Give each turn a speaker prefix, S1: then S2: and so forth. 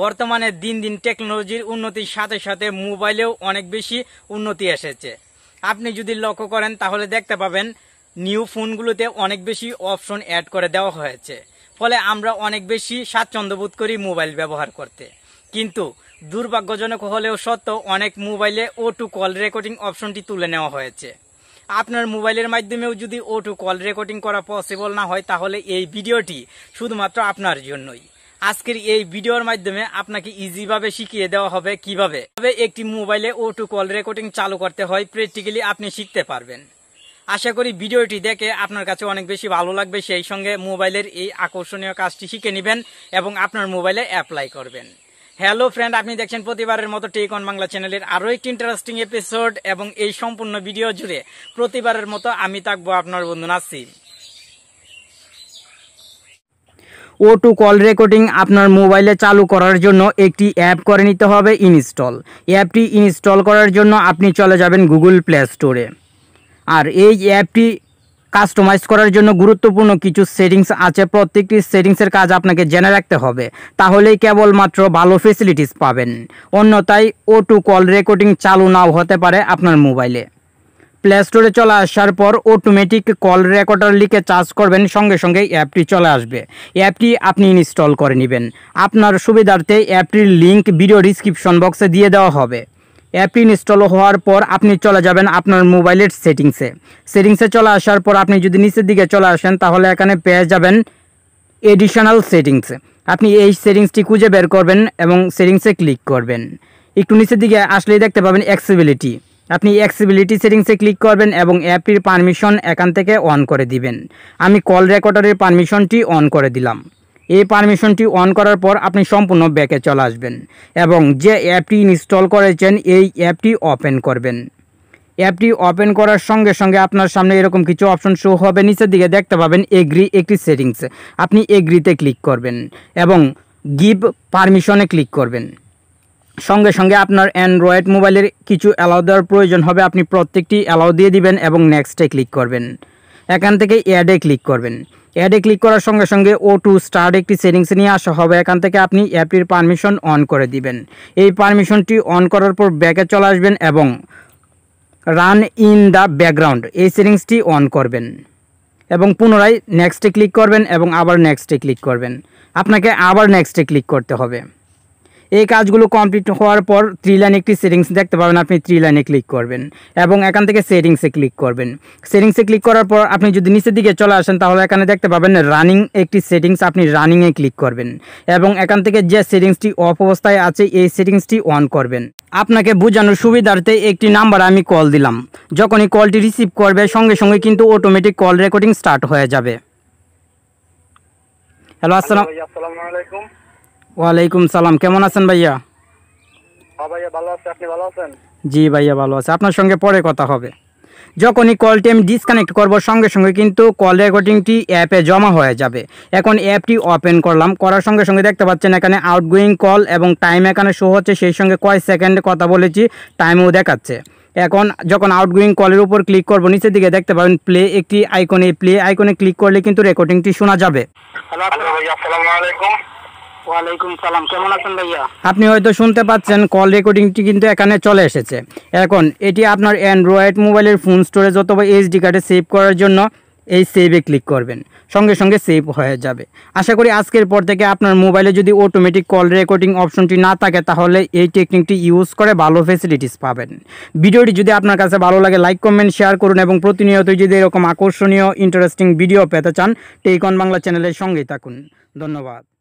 S1: বর্তমানে দিন দিন টেকনোলজির উন্নতির সাথে সাথে মোবাইলেও অনেক বেশি উন্নতি এসেছে আপনি যদি লক্ষ্য করেন তাহলে দেখতে পাবেন নিউ ফোনগুলোতে অনেক বেশি অপশন অ্যাড করে দেওয়া হয়েছে ফলে আমরা অনেক বেশি স্বাচ্ছন্দ্য বোধ করি মোবাইল ব্যবহার করতে কিন্তু দুর্ভাগ্যজনক হলেও সত্ত্বেও অনেক মোবাইলে ও টু কল রেকর্ডিং অপশনটি তুলে নেওয়া হয়েছে আপনার মোবাইলের মাধ্যমেও যদি ও টু কল রেকর্ডিং করা পসিবল না হয় তাহলে এই ভিডিওটি শুধুমাত্র আপনার জন্যই আজকের এই ভিডিওর মাধ্যমে আপনাকে ইজি ভাবে শিখিয়ে দেওয়া হবে কিভাবে একটি মোবাইলে ও টু কল রেকর্ডিং চালু করতে হয় প্র্যাকটিক্যালি আপনি শিখতে পারবেন আশা করি ভিডিওটি দেখে আপনার কাছে অনেক বেশি ভালো লাগবে সেই সঙ্গে মোবাইলের এই আকর্ষণীয় কাজটি শিখে নেবেন এবং আপনার মোবাইলে অ্যাপ্লাই করবেন হ্যালো ফ্রেন্ড আপনি দেখছেন প্রতিবারের মতো টেক অন বাংলা চ্যানেলের আরও একটি ইন্টারেস্টিং এপিসোড এবং এই সম্পূর্ণ ভিডিও জুড়ে প্রতিবারের মতো আমি থাকবো আপনার বন্ধু Nasim auto call recording আপনার মোবাইলে চালু করার জন্য একটি অ্যাপ করে নিতে হবে ইনস্টল অ্যাপটি ইনস্টল করার জন্য আপনি চলে যাবেন গুগল প্লে স্টোরে আর এই অ্যাপটি কাস্টমাইজ করার জন্য গুরুত্বপূর্ণ কিছু সেটিংস আছে প্রত্যেকটি সেটিংসের কাজ আপনাকে জেনে রাখতে হবে তাহলেই কেবলমাত্র ভালো ফেসিলিটিস পাবেন অন্যথায় ও টু কল রেকর্ডিং চালু নাও হতে পারে আপনার মোবাইলে প্লে স্টোরে চলে আসার পর অটোমেটিক কল রেকর্ডার লিখে চার্জ করবেন সঙ্গে সঙ্গে অ্যাপটি চলে আসবে অ্যাপটি আপনি ইনস্টল করে নেবেন আপনার সুবিধার্থে অ্যাপটির লিঙ্ক ভিডিও ডিসক্রিপশন বক্সে দিয়ে দেওয়া হবে অ্যাপটি ইনস্টল হওয়ার পর আপনি চলে যাবেন আপনার মোবাইলের সেটিংসে সেটিংসে চলে আসার পর আপনি যদি নিচের দিকে চলে আসেন তাহলে এখানে পেয়ে যাবেন এডিশনাল সেটিংস আপনি এই সেটিংসটি খুঁজে বের করবেন এবং সেটিংসে ক্লিক করবেন একটু নিচের দিকে আসলেই দেখতে পাবেন অ্যাক্সিবিলিটি আপনি অ্যাক্সিবিলিটি সেটিংসে ক্লিক করবেন এবং অ্যাপটির পারমিশন এখান থেকে অন করে দিবেন আমি কল রেকর্ডারের পারমিশনটি অন করে দিলাম এই পারমিশনটি অন করার পর আপনি সম্পূর্ণ ব্যাকে চলে আসবেন এবং যে অ্যাপটি ইনস্টল করেছেন এই অ্যাপটি ওপেন করবেন অ্যাপটি ওপেন করার সঙ্গে সঙ্গে আপনার সামনে এরকম কিছু অপশন শো হবে নিচের দিকে দেখতে পাবেন এগ্রি একটি সেটিংস আপনি এগ্রিতে ক্লিক করবেন এবং গিভ পারমিশনে ক্লিক করবেন সঙ্গে সঙ্গে আপনার অ্যান্ড্রয়েড মোবাইলের কিছু অ্যালাউ দেওয়ার প্রয়োজন হবে আপনি প্রত্যেকটি অ্যালাউ দিয়ে দিবেন এবং নেক্সটে ক্লিক করবেন এখান থেকে অ্যাডে ক্লিক করবেন অ্যাডে ক্লিক করার সঙ্গে সঙ্গে ও টু স্টার্ট একটি সেটিংস নিয়ে আসা হবে এখান থেকে আপনি অ্যাপটির পারমিশন অন করে দিবেন এই পারমিশনটি অন করার পর ব্যাকে চলে আসবেন এবং রান ইন দ্য ব্যাকগ্রাউন্ড এই সেটিংসটি অন করবেন এবং পুনরায় নেক্সটে ক্লিক করবেন এবং আবার নেক্সটে ক্লিক করবেন আপনাকে আবার নেক্সটে ক্লিক করতে হবে এই কাজগুলো কমপ্লিট হওয়ার পর থ্রি লাইন একটি সেটিংস দেখতে পাবেন আপনি থ্রি লাইনে ক্লিক করবেন এবং এখান থেকে সেটিংসে ক্লিক করবেন সেটিংসে ক্লিক করার পর আপনি যদি নিচের দিকে চলে আসেন তাহলে এখানে দেখতে পাবেন রানিং একটি সেটিংস আপনি রানিংয়ে ক্লিক করবেন এবং এখান থেকে যে সেটিংসটি অফ অবস্থায় আছে এই সেটিংসটি অন করবেন আপনাকে বোঝানোর সুবিধার্থে একটি নাম্বার আমি কল দিলাম যখনই কলটি রিসিভ করবে সঙ্গে সঙ্গে কিন্তু অটোমেটিক কল রেকর্ডিং স্টার্ট হয়ে যাবে হ্যালো আসসালাম আলাইকুম ওয়ালাইকুম সালাম কেমন আছেন ভাইয়া হ্যাঁ জি ভাইয়া ভালো আছে আপনার সঙ্গে পরে কথা হবে যখনই কলটি আমি ডিসকানেক্ট করব সঙ্গে সঙ্গে কিন্তু কল রেকর্ডিংটি অ্যাপে জমা হয়ে যাবে এখন অ্যাপটি ওপেন করলাম করার সঙ্গে সঙ্গে দেখতে পাচ্ছেন এখানে আউটগোয়িং কল এবং টাইম এখানে শো হচ্ছে সেই সঙ্গে কয় সেকেন্ডে কথা বলেছি টাইমও দেখাচ্ছে এখন যখন আউটগোয়িং কলের উপর ক্লিক করব নিচের দিকে দেখতে পাবেন প্লে একটি আইকনে প্লে আইকনে ক্লিক করলে কিন্তু রেকর্ডিংটি শোনা যাবে আসসালামু আলাইকুম আপনি হয়তো শুনতে পাচ্ছেন কল রেকর্ডিংটি কিন্তু এখানে চলে এসেছে এখন এটি আপনার অ্যান্ড্রয়েড মোবাইলের ফোন স্টোরেজ অথবা এইচডি কার্ডে সেভ করার জন্য এই সেভে ক্লিক করবেন সঙ্গে সঙ্গে সেভ হয়ে যাবে আশা করি আজকের পর থেকে আপনার মোবাইলে যদি অটোমেটিক কল রেকর্ডিং অপশনটি না থাকে তাহলে এই টেকনিকটি ইউজ করে ভালো ফেসিলিটিস পাবেন ভিডিওটি যদি আপনার কাছে ভালো লাগে লাইক কমেন্ট শেয়ার করুন এবং প্রতিনিয়ত যদি এরকম আকর্ষণীয় ইন্টারেস্টিং ভিডিও পেতে চান টেকন বাংলা চ্যানেলের সঙ্গেই থাকুন ধন্যবাদ